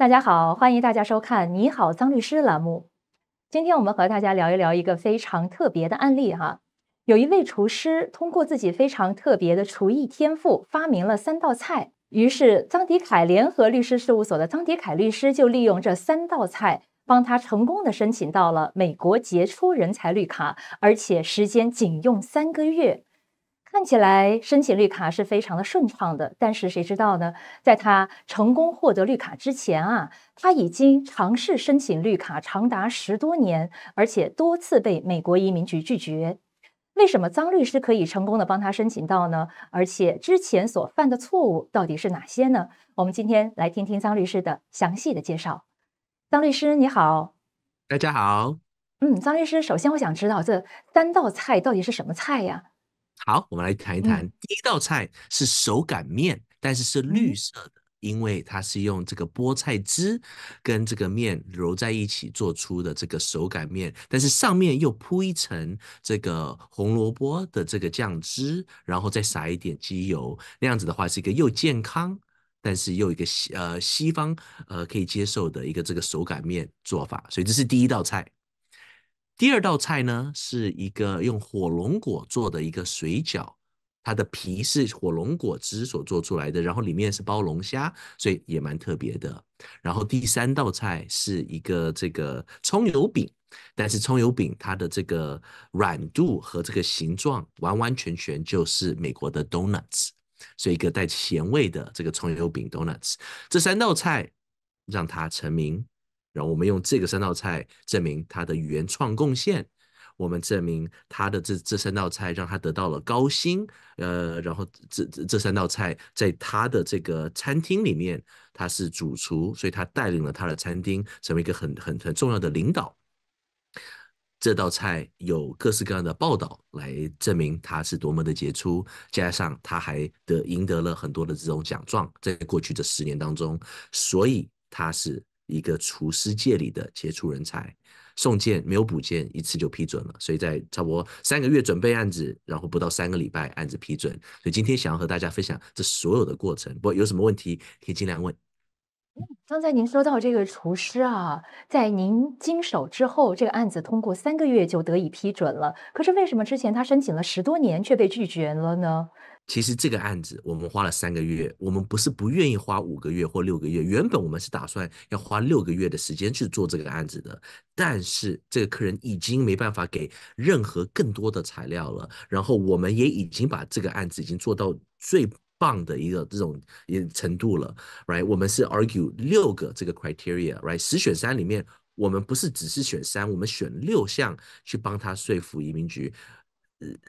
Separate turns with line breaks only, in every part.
大家好，欢迎大家收看《你好，张律师》栏目。今天我们和大家聊一聊一个非常特别的案例哈。有一位厨师通过自己非常特别的厨艺天赋，发明了三道菜。于是，张迪凯联合律师事务所的张迪凯律师就利用这三道菜，帮他成功的申请到了美国杰出人才绿卡，而且时间仅用三个月。看起来申请绿卡是非常的顺畅的，但是谁知道呢？在他成功获得绿卡之前啊，他已经尝试申请绿卡长达十多年，而且多次被美国移民局拒绝。为什么张律师可以成功的帮他申请到呢？而且之前所犯的错误到底是哪些呢？我们今天来听听张律师的详细的介绍。张律师你好，大
家好。
嗯，张律师，首先我想知道这三道菜到底是什么菜呀？
好，我们来谈一谈。第一道菜是手擀面，但是是绿色的，因为它是用这个菠菜汁跟这个面揉在一起做出的这个手擀面，但是上面又铺一层这个红萝卜的这个酱汁，然后再撒一点鸡油。那样子的话是一个又健康，但是又一个西呃西方呃可以接受的一个这个手擀面做法。所以这是第一道菜。第二道菜呢，是一个用火龙果做的一个水饺，它的皮是火龙果汁所做出来的，然后里面是包龙虾，所以也蛮特别的。然后第三道菜是一个这个葱油饼，但是葱油饼它的这个软度和这个形状完完全全就是美国的 donuts，所以一个带咸味的这个葱油饼 donuts。这三道菜让它成名。然后我们用这个三道菜证明他的原创贡献，我们证明他的这这三道菜让他得到了高薪，呃，然后这这三道菜在他的这个餐厅里面他是主厨，所以他带领了他的餐厅成为一个很很很重要的领导。这道菜有各式各样的报道来证明他是多么的杰出，加上他还得赢得了很多的这种奖状，在过去这十年当中，所以他是。一个厨师界里的杰出人才，送件没有补件，一次就批准了。所以在差不多三个月准备案子，然后不到三个礼拜案子批准。所以今天想要和大家分享这所有的过程。不，有什么问题可以尽量问。
刚才您说到这个厨师啊，在您经手之后，这个案子通过三个月就得以批准了。可是为什么之前他申请了十多年却被拒绝了呢？
其实这个案子我们花了三个月，我们不是不愿意花五个月或六个月。原本我们是打算要花六个月的时间去做这个案子的，但是这个客人已经没办法给任何更多的材料了，然后我们也已经把这个案子已经做到最。棒的一个这种程度了，right？我们是 argue 六个这个 criteria，right？十选三里面，我们不是只是选三，我们选六项去帮他说服移民局，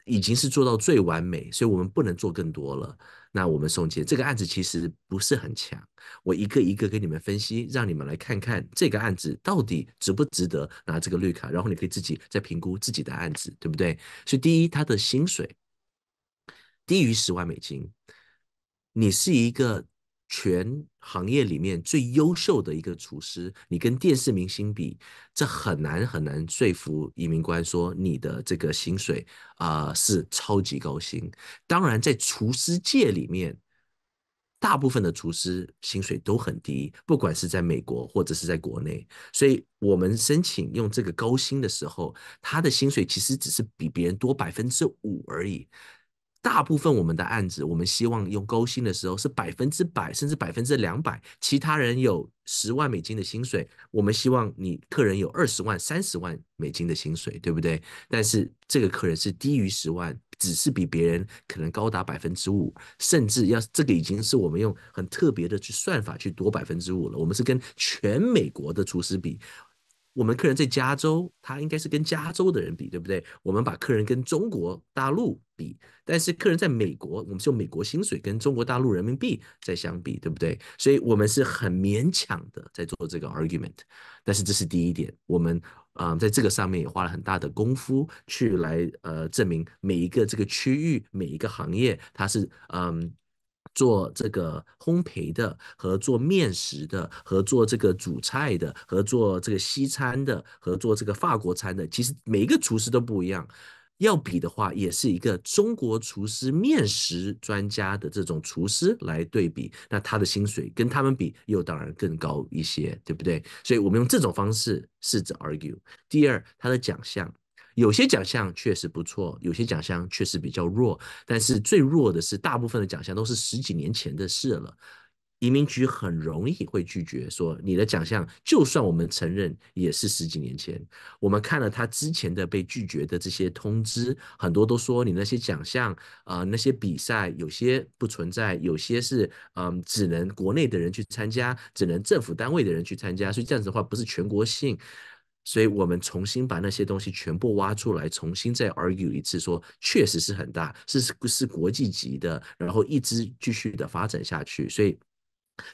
已经是做到最完美，所以我们不能做更多了。那我们送结这个案子其实不是很强，我一个一个给你们分析，让你们来看看这个案子到底值不值得拿这个绿卡，然后你可以自己再评估自己的案子，对不对？所以第一，他的薪水低于十万美金。你是一个全行业里面最优秀的一个厨师，你跟电视明星比，这很难很难说服移民官说你的这个薪水啊是超级高薪。当然，在厨师界里面，大部分的厨师薪水都很低，不管是在美国或者是在国内。所以我们申请用这个高薪的时候，他的薪水其实只是比别人多百分之五而已。大部分我们的案子，我们希望用高薪的时候是百分之百，甚至百分之两百。其他人有十万美金的薪水，我们希望你客人有二十万、三十万美金的薪水，对不对？但是这个客人是低于十万，只是比别人可能高达百分之五，甚至要这个已经是我们用很特别的去算法去多百分之五了。我们是跟全美国的厨师比。我们客人在加州，他应该是跟加州的人比，对不对？我们把客人跟中国大陆比，但是客人在美国，我们用美国薪水跟中国大陆人民币在相比，对不对？所以我们是很勉强的在做这个 argument。但是这是第一点，我们啊在这个上面也花了很大的功夫去来呃证明每一个这个区域、每一个行业，它是嗯。做这个烘焙的和做面食的和做这个主菜的和做这个西餐的和做这个法国餐的，其实每一个厨师都不一样。要比的话，也是一个中国厨师面食专家的这种厨师来对比，那他的薪水跟他们比又当然更高一些，对不对？所以我们用这种方式试着 argue。第二，他的奖项。有些奖项确实不错，有些奖项确实比较弱。但是最弱的是，大部分的奖项都是十几年前的事了。移民局很容易会拒绝说你的奖项，就算我们承认也是十几年前。我们看了他之前的被拒绝的这些通知，很多都说你那些奖项啊，那些比赛有些不存在，有些是嗯，只能国内的人去参加，只能政府单位的人去参加，所以这样子的话不是全国性。所以，我们重新把那些东西全部挖出来，重新再 argue 一次，说确实是很大，是是国际级的，然后一直继续的发展下去。所以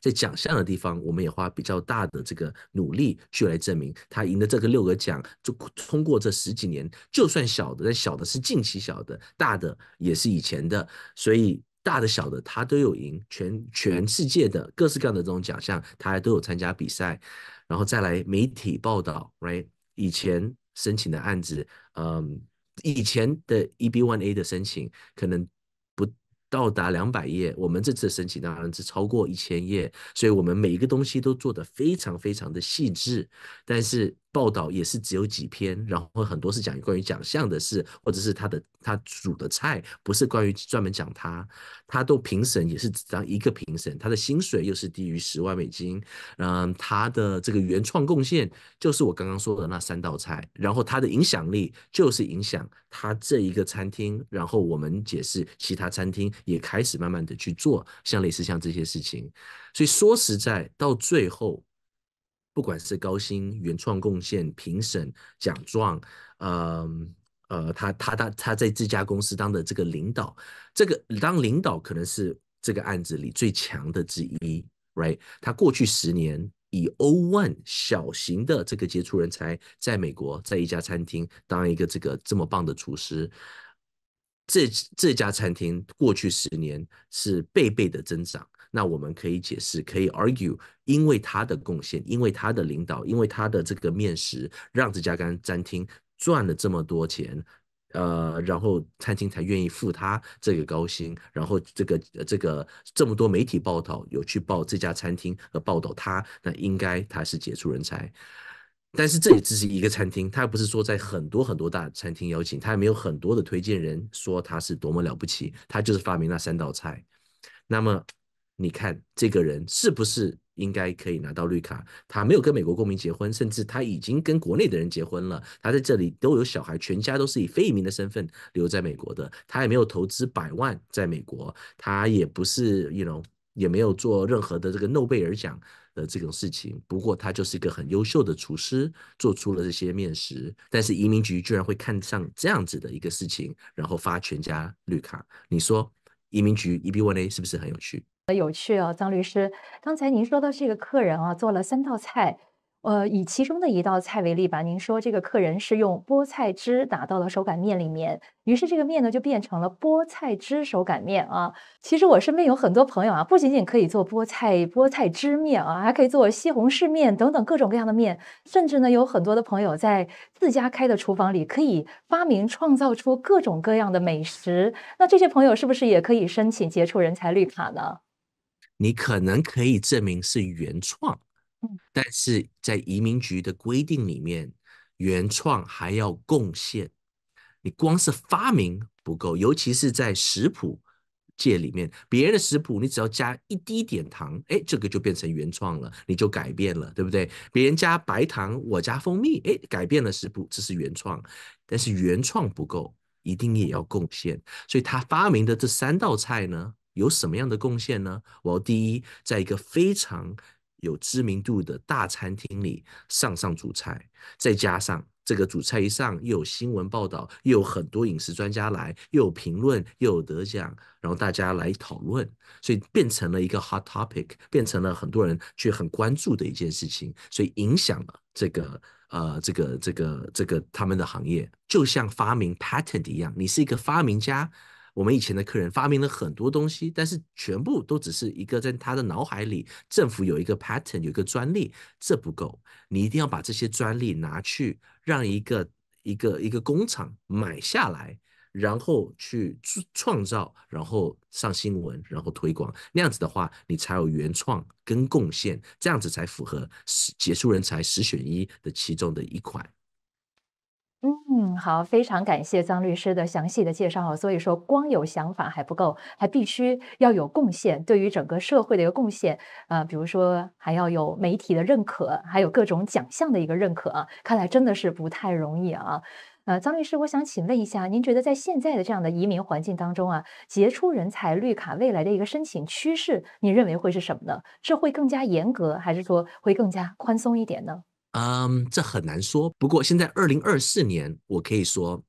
在奖项的地方，我们也花比较大的这个努力去来证明他赢得这个六个奖，就通过这十几年，就算小的，但小的是近期小的，大的也是以前的，所以。大的小的，他都有赢全全世界的各式各样的这种奖项，他还都有参加比赛，然后再来媒体报道，Right？以前申请的案子，嗯，以前的 EB One A 的申请可能不到达两百页，我们这次申请当然是超过一千页，所以我们每一个东西都做得非常非常的细致，但是。报道也是只有几篇，然后很多是讲关于奖项的事，或者是他的他煮的菜，不是关于专门讲他。他都评审也是只当一个评审，他的薪水又是低于十万美金。嗯，他的这个原创贡献就是我刚刚说的那三道菜，然后他的影响力就是影响他这一个餐厅，然后我们解释其他餐厅也开始慢慢的去做，像类似像这些事情。所以说实在到最后。不管是高薪、原创贡献、评审奖状，呃呃，他他他他在这家公司当的这个领导，这个当领导可能是这个案子里最强的之一，right？他过去十年以 O one 小型的这个杰出人才，在美国在一家餐厅当一个这个这么棒的厨师，这这家餐厅过去十年是倍倍的增长。那我们可以解释，可以 argue，因为他的贡献，因为他的领导，因为他的这个面食，让这家干餐厅赚了这么多钱，呃，然后餐厅才愿意付他这个高薪，然后这个这个这么多媒体报道有去报这家餐厅和报道他，那应该他是杰出人才。但是这也只是一个餐厅，他不是说在很多很多大餐厅邀请，他也没有很多的推荐人说他是多么了不起，他就是发明那三道菜，那么。你看这个人是不是应该可以拿到绿卡？他没有跟美国公民结婚，甚至他已经跟国内的人结婚了。他在这里都有小孩，全家都是以非移民的身份留在美国的。他也没有投资百万在美国，他也不是一种也没有做任何的这个诺贝尔奖的这种事情。不过他就是一个很优秀的厨师，做出了这些面食。但是移民局居然会看上这样子的一个事情，然后发全家绿卡。你说移民局 EB1A 是不是很有趣？
有趣啊，张律师，刚才您说到这个客人啊，做了三道菜，呃，以其中的一道菜为例吧。您说这个客人是用菠菜汁打到了手擀面里面，于是这个面呢就变成了菠菜汁手擀面啊。其实我身边有很多朋友啊，不仅仅可以做菠菜菠菜汁面啊，还可以做西红柿面等等各种各样的面，甚至呢有很多的朋友在自家开的厨房里可以发明创造出各种各样的美食。那这些朋友是不是也可以申请杰出人才绿卡呢？
你可能可以证明是原创，嗯，但是在移民局的规定里面，原创还要贡献，你光是发明不够，尤其是在食谱界里面，别人的食谱你只要加一滴点糖，哎，这个就变成原创了，你就改变了，对不对？别人加白糖，我加蜂蜜，哎，改变了食谱，这是原创，但是原创不够，一定也要贡献，所以他发明的这三道菜呢？有什么样的贡献呢？我要第一，在一个非常有知名度的大餐厅里上上主菜，再加上这个主菜一上，又有新闻报道，又有很多饮食专家来，又有评论，又有得奖，然后大家来讨论，所以变成了一个 hot topic，变成了很多人去很关注的一件事情，所以影响了这个呃，这个这个这个他们的行业，就像发明 patent 一样，你是一个发明家。我们以前的客人发明了很多东西，但是全部都只是一个在他的脑海里，政府有一个 patent 有一个专利，这不够，你一定要把这些专利拿去，让一个一个一个工厂买下来，然后去创造，然后上新闻，然后推广，那样子的话，你才有原创跟贡献，这样子才符合杰出人才十选一的其中的一款。
嗯，好，非常感谢张律师的详细的介绍。所以说，光有想法还不够，还必须要有贡献，对于整个社会的一个贡献啊，比如说还要有媒体的认可，还有各种奖项的一个认可啊。看来真的是不太容易啊。呃，张律师，我想请问一下，您觉得在现在的这样的移民环境当中啊，杰出人才绿卡未来的一个申请趋势，你认为会是什么呢？是会更加严格，还是说会更加宽松一点呢？
嗯，这很难说。不过现在二零二四年，我可以说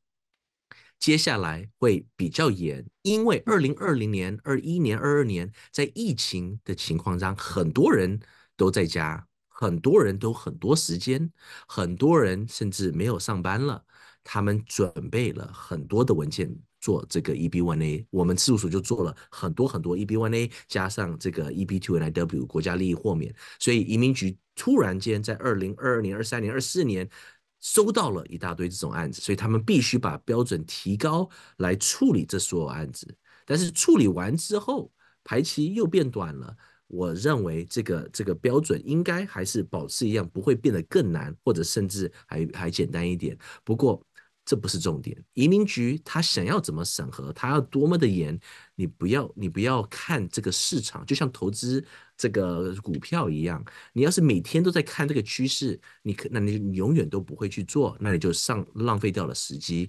接下来会比较严，因为二零二零年、二一年、二二年，在疫情的情况让很多人都在家，很多人都很多时间，很多人甚至没有上班了，他们准备了很多的文件。做这个 EB one A，我们事务所就做了很多很多 EB one A，加上这个 EB two and I W 国家利益豁免，所以移民局突然间在二零二二年、二三年、二四年收到了一大堆这种案子，所以他们必须把标准提高来处理这所有案子。但是处理完之后，排期又变短了。我认为这个这个标准应该还是保持一样，不会变得更难，或者甚至还还简单一点。不过。这不是重点，移民局他想要怎么审核，他要多么的严，你不要你不要看这个市场，就像投资这个股票一样，你要是每天都在看这个趋势，你可那你永远都不会去做，那你就上浪费掉了时机。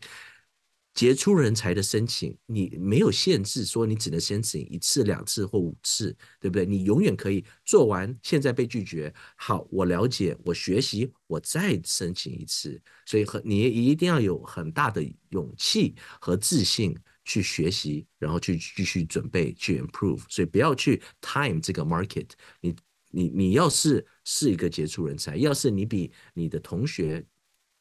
杰出人才的申请，你没有限制，说你只能申请一次、两次或五次，对不对？你永远可以做完，现在被拒绝。好，我了解，我学习，我再申请一次。所以，很，你一定要有很大的勇气和自信去学习，然后去继续准备去 improve。所以，不要去 time 这个 market。你、你、你要是是一个杰出人才，要是你比你的同学。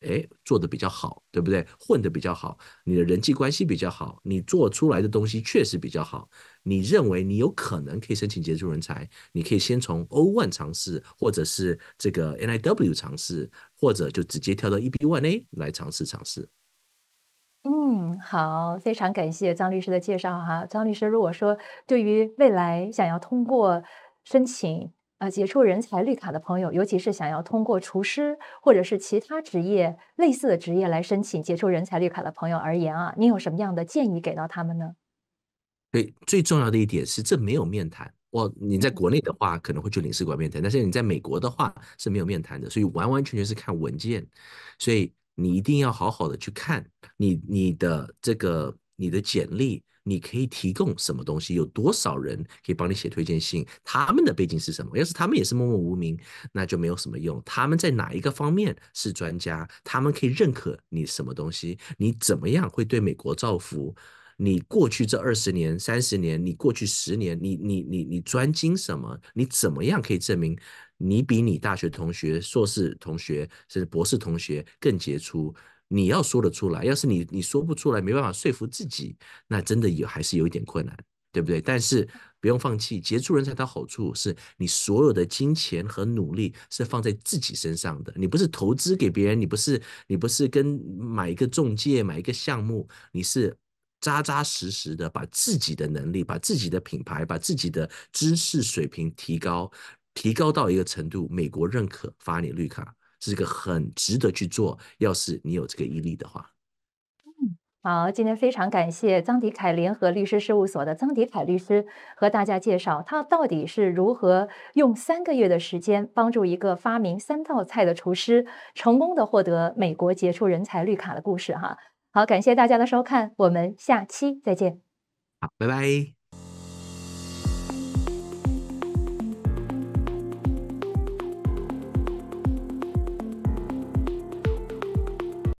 哎，做的比较好，对不对？混的比较好，你的人际关系比较好，你做出来的东西确实比较好。你认为你有可能可以申请杰出人才？你可以先从 O one 尝试，或者是这个 NIW 尝试，或者就直接跳到 EB one A 来尝试尝试。
嗯，好，非常感谢张律师的介绍哈。张律师，如果说对于未来想要通过申请。啊，杰出人才绿卡的朋友，尤其是想要通过厨师或者是其他职业类似的职业来申请杰出人才绿卡的朋友而言啊，您有什么样的建议给到他们呢？
对，最重要的一点是，这没有面谈。我你在国内的话可能会去领事馆面谈，但是你在美国的话是没有面谈的，所以完完全全是看文件。所以你一定要好好的去看你你的这个你的简历。你可以提供什么东西？有多少人可以帮你写推荐信？他们的背景是什么？要是他们也是默默无名，那就没有什么用。他们在哪一个方面是专家？他们可以认可你什么东西？你怎么样会对美国造福？你过去这二十年、三十年，你过去十年，你你你你专精什么？你怎么样可以证明你比你大学同学、硕士同学甚至博士同学更杰出？你要说得出来，要是你你说不出来，没办法说服自己，那真的有还是有一点困难，对不对？但是不用放弃，杰出人才的好处是你所有的金钱和努力是放在自己身上的，你不是投资给别人，你不是你不是跟买一个中介买一个项目，你是扎扎实实的把自己的能力、把自己的品牌、把自己的知识水平提高提高到一个程度，美国认可发你绿卡。是个很值得去做，要是你有这个毅力的话。
嗯，好，今天非常感谢张迪凯联合律师事务所的张迪凯律师和大家介绍他到底是如何用三个月的时间帮助一个发明三道菜的厨师成功的获得美国杰出人才绿卡的故事哈。好，感谢大家的收看，我们下期再见。
好，拜拜。